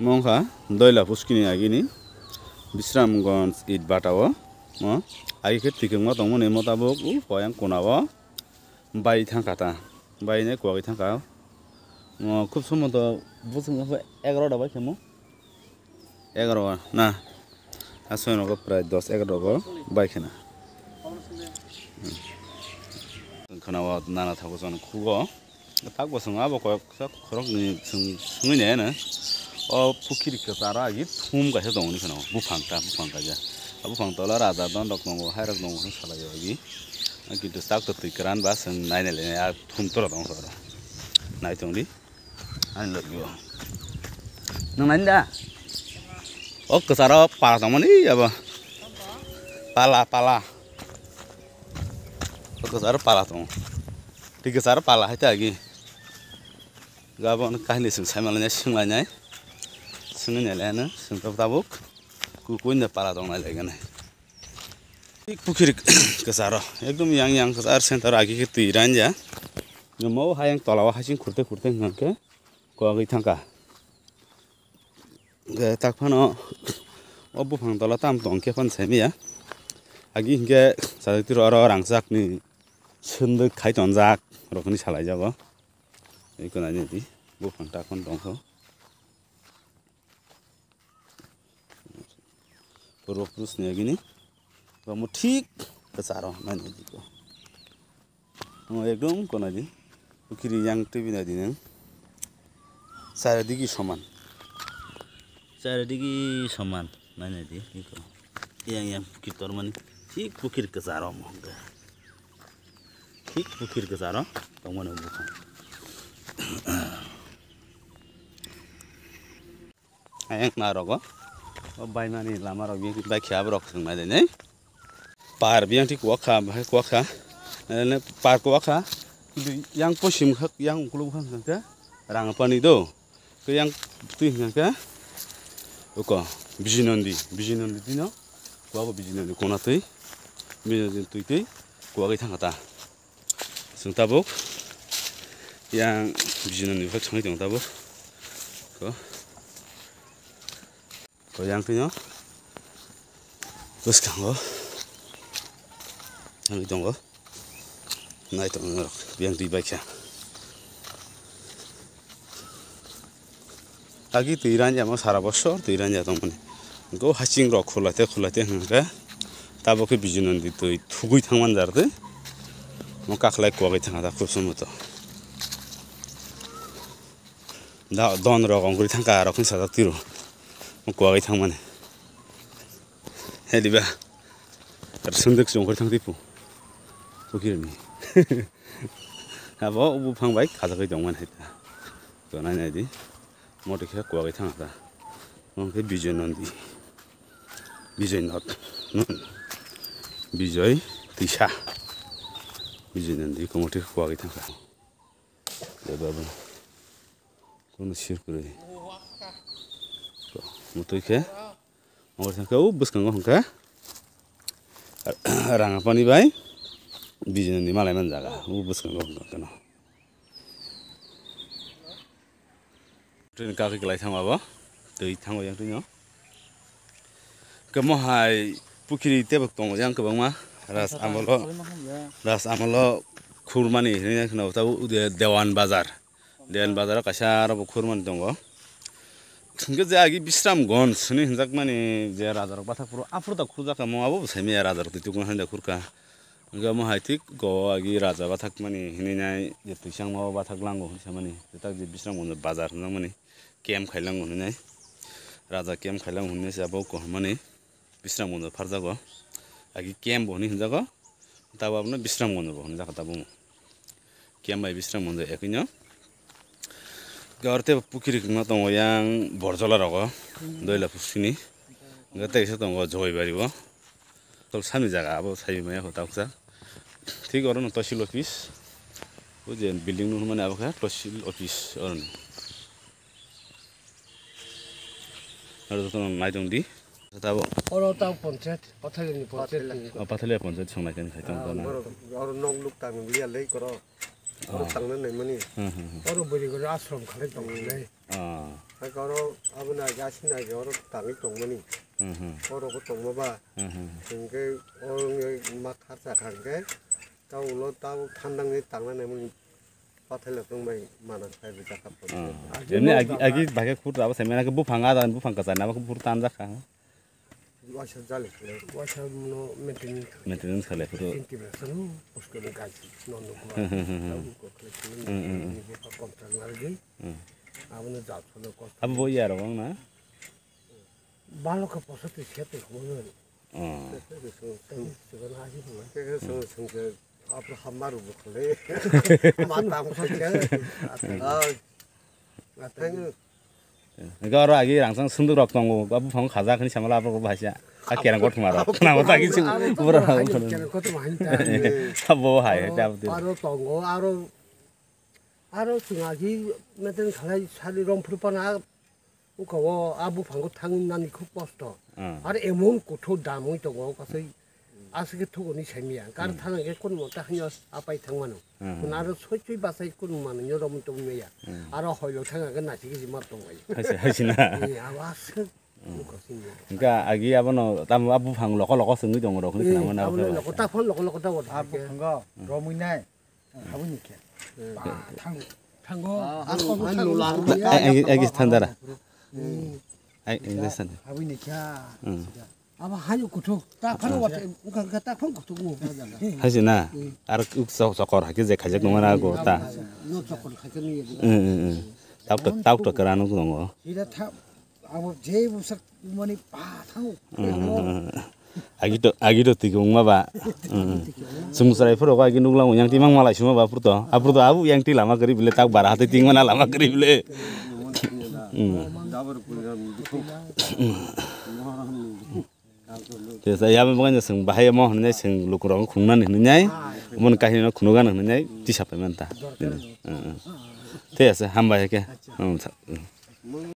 Monga, bisram doila gons puskini agini, id म a ख ा दैला फुस्किने n g ि न ि विश्रामगञ्ज इटबाटव म आगिखे a ि क ि a म ा दङ नि म त a ब क उ पयाङ कोनाव बाइ थांखाता बाइ न o क ु व u ग ै थांखा म खुब o म a म त बुझुङ ए r o र व na, aso eno k o घ ा र ना आसयनगो प्राय दस एघारगो बाइ खेना खोनावा नाना थ ा क a जन s ु n ो abo k सँग अब ख k क खरक नि सँग सँगै नै ह e n न pukiri ketara git hum kahe dong ni kanau bu fangta bu fangta ja abu fangta ada dong dok nongo hai rok nongo hong sala lagi. gi ngi to stak to tui keran ba sen nai ya hum to dong so ro nai tong li an lo gi wo nong nai kesara pala dong mani ya ba pala pala Oh kesara pala dong di kesara pala hai ta gi Gabon kahini sing malanya, sing lanyai ेलय आन्टो ताभो कुकुलाउन एक पुरा एकदम यङ यङ कसार आगिको तुइरा हाङ तला खतै खर्नको थङ्का त अब बो फाँ तला तिमी आगि हिगी रङ जाखनिक खाइत रिलाल एउटा बोफ त berobrusnya gini kamu tik kesaroh gitu. ya gitu. iya, iya, mana jiko mau ekdom kono di ukiri yang tipi nadi neng sare soman sare soman mana di jiko yang yang kita orang tik ukir kesaroh mau ga tik ukir kesaroh kamu nunggu kan ayang naro oh. bai nani lamaro ब ा a b ा न ी लामा र by ख ि a ा रक्छ नै प i र बिहान ठिक a k ा वखा पारको a k a yang posim h hak yang kulub k a n g ka rang a pani do ke yang tu hang ka oko bijinondi bijinondi dino k u abo bijinondi kona tei bijinondi tu tei ko agi t a n g ata sung tabok yang bijinondi hak changi tong tabok k ङ नुबा ति दुई र सारा बसो दुई र गौ हासिङ रग खुलाई खुलाते तापकै बिजुन दिइ थुग म काख ल किमा खुबसो मतो दन रग अङ्करी रो মই কোৱা গৈ থাকোঁ মানে হে দিবা চন্দেক জংঘৰ থাং দিপু পকিৰমি হ'ব ফাং বাই খাজা গৈ দিওঁ মানে জনাই নাই দি মই দেখিছা কোৱা গৈ থাং এটা মই বিজয় নন্দী বিজয় নদ বিজয় তিছা বিজয় নন্দী কমতে কোৱা গৈ থাং দেৱ বাবা কোনো চিৰ কৰি মতইকে আমার থাকাও বসকাঙ্গ হংকা রাঙাপানি বাই বিজনী মালাইমান জায়গা ও বসকাঙ্গ হংকা কেন ট্রেন কাকি লাই থামাবো दै থাঙ্গো যাং ট্রেন মহাই পুখুরি তেবক দङ যাং গোबांमा রাজ আমল রাজ আমল খুরমানি হেনাই खोनाबाव তাও দেওয়ান বাজার দেওয়ান বাজারাव কাছারাবো খুরমানি দङ সুন্দর আগে বিশ্রাম গন শুনে হিনজাক মানে যে রাজারক পাথা পুরো আপুর তা খুঁজা কাম আবু সেমি রাজারক তুই তুকুন হান দেখুরকা গা মো হাই ঠিক গ আগে রাজা পাথাক মানে হিনে নাই যে তুই সাং মা পাথাক লাঙ্গো হিসা মানে যে তাক যে বিশ্রাম গন বাজার হিনজাক মানে কেম খাইলাঙ্গো হুনে নাই রাজা কেম খাইলাঙ্গো হুনে সে আবু কহ মানে বিশ্রাম গন ফারজাক আগে কেম বহনি হিনজাক তাবো আপনার বিশ্রাম গন বহন যাক তাবো কেম বাই বিশ্রাম গন একই না গাঁৱতে পুখুৰী খুঙা তং ইয়াং বৰজলাৰ আকৌ দৈলা পুখিনি গোটেইছে তং জহৈ পাৰিব তল চানি জেগা হ'ব চাই মায়ে সূতা সূচা ঠিক আৰু ন তহচিল অফিচ বুজি বিল্ডিং মানে আৱ তহচিল অফিচ আৰু পঞ্চায়ত পঞ্চায়ত আগে খুব ফাঙা বু ফাঙ্কা যায় না খুব টান যা খা वाशर का कॉन्ट्रैक्ट ना গাঁৱৰ আহি ৰং চাং চুন্দৰ ৰক নাও বাবু ফং খাজা খিনি চামলা আপোনাক ভাইছা আৰু কেৰেং কৰ তোমাৰ নাম থাকিছো চাব হাই আৰু আৰু চুঙাজি মেটেন খালাই চালি ৰং ফুৰপানা কব আবু ফাংগ থাং নানি খুব কষ্ট আৰু এমন কঠোৰ দামো দঙ গাছ 아스게 투고니 재미안. 가르타는 애꾼 못다 한여 아빠이 당만은. 음. 나를 솔직히 봐서 애꾼만은 여러분 동네야. 음. 알아 허요 생각은 나지기지 못던 거야. 하시 하시나. 예, 와스. 그러니까 아기 아버노 담 아부 방 로고 로고 승의 정으로 그렇게 나오나 보다. 아버노 로고 딱 펄로 로고 로고 다고 아부 방가 로무이네. 아버님께. 탕 탕고 아고 탕고 라고. 아기 아기 탄다라. 아이 인데선. 아버님께. 응. 아마 하유 구토 딱 하는 것 같아. 그러니까 딱 한국 두고 하시나. 아르국 서서걸 하기제 가족 농원하고 다. 너 저걸 가져는 얘기. 응, 응. 딱딱 딱딱 그러는 거 농어. 이다 다 아무 제부석 머니 바 타고. 아기도 아기도 뜨기 옹마바. Sumusarai puro ko agi nuglang yang timang malah cuma ba purto. Apurto abu yang ti lama kari bile tak barah te ting mana lama kari bile. Yam when the Sung Bahia Mohanes and Lukurong Kunan in the name, one Kahino Kunugan in the name, Tisha Pimenta. There's a hamburger.